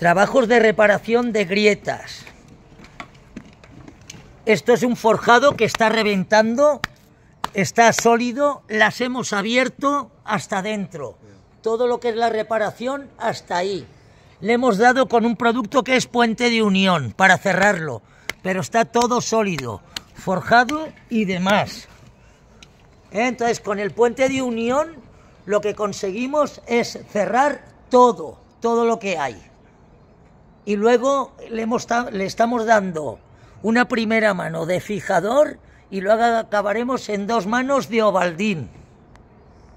Trabajos de reparación de grietas. Esto es un forjado que está reventando, está sólido, las hemos abierto hasta dentro. Todo lo que es la reparación hasta ahí. Le hemos dado con un producto que es puente de unión para cerrarlo, pero está todo sólido, forjado y demás. ¿Eh? Entonces, con el puente de unión lo que conseguimos es cerrar todo, todo lo que hay y luego le, estamos dando una primera mano de fijador y luego acabaremos en dos manos de Ovaldín.